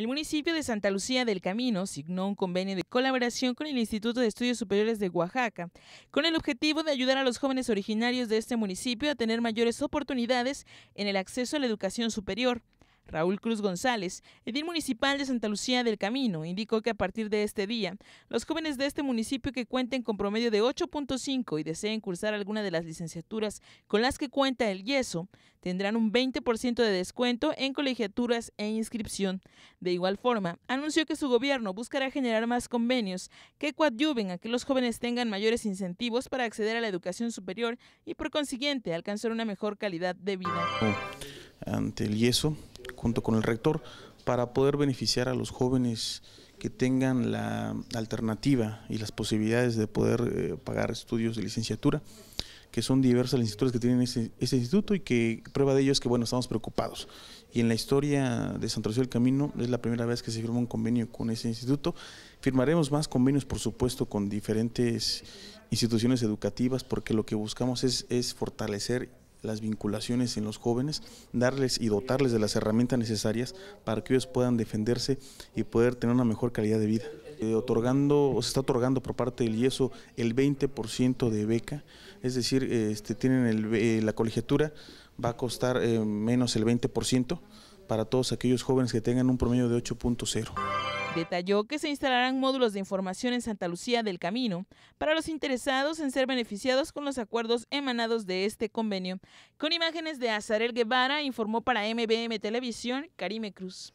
El municipio de Santa Lucía del Camino signó un convenio de colaboración con el Instituto de Estudios Superiores de Oaxaca, con el objetivo de ayudar a los jóvenes originarios de este municipio a tener mayores oportunidades en el acceso a la educación superior. Raúl Cruz González, edil municipal de Santa Lucía del Camino, indicó que a partir de este día, los jóvenes de este municipio que cuenten con promedio de 8.5 y deseen cursar alguna de las licenciaturas con las que cuenta el yeso, tendrán un 20% de descuento en colegiaturas e inscripción. De igual forma, anunció que su gobierno buscará generar más convenios que coadyuven a que los jóvenes tengan mayores incentivos para acceder a la educación superior y por consiguiente alcanzar una mejor calidad de vida. Ante el yeso, junto con el rector para poder beneficiar a los jóvenes que tengan la alternativa y las posibilidades de poder eh, pagar estudios de licenciatura, que son diversas las instituciones que tienen ese, instituto y que prueba de ello es que, bueno, estamos preocupados. Y en la historia de Santa del Camino es la primera vez que se firma un convenio con ese instituto. Firmaremos más convenios, por supuesto, con diferentes instituciones educativas, porque lo que buscamos es, es fortalecer las vinculaciones en los jóvenes, darles y dotarles de las herramientas necesarias para que ellos puedan defenderse y poder tener una mejor calidad de vida. Eh, otorgando, se está otorgando por parte del IESO el 20% de beca, es decir, este, tienen eh, la colegiatura, va a costar eh, menos el 20% para todos aquellos jóvenes que tengan un promedio de 8.0. Detalló que se instalarán módulos de información en Santa Lucía del Camino para los interesados en ser beneficiados con los acuerdos emanados de este convenio. Con imágenes de Azarel Guevara, informó para MBM Televisión Karime Cruz.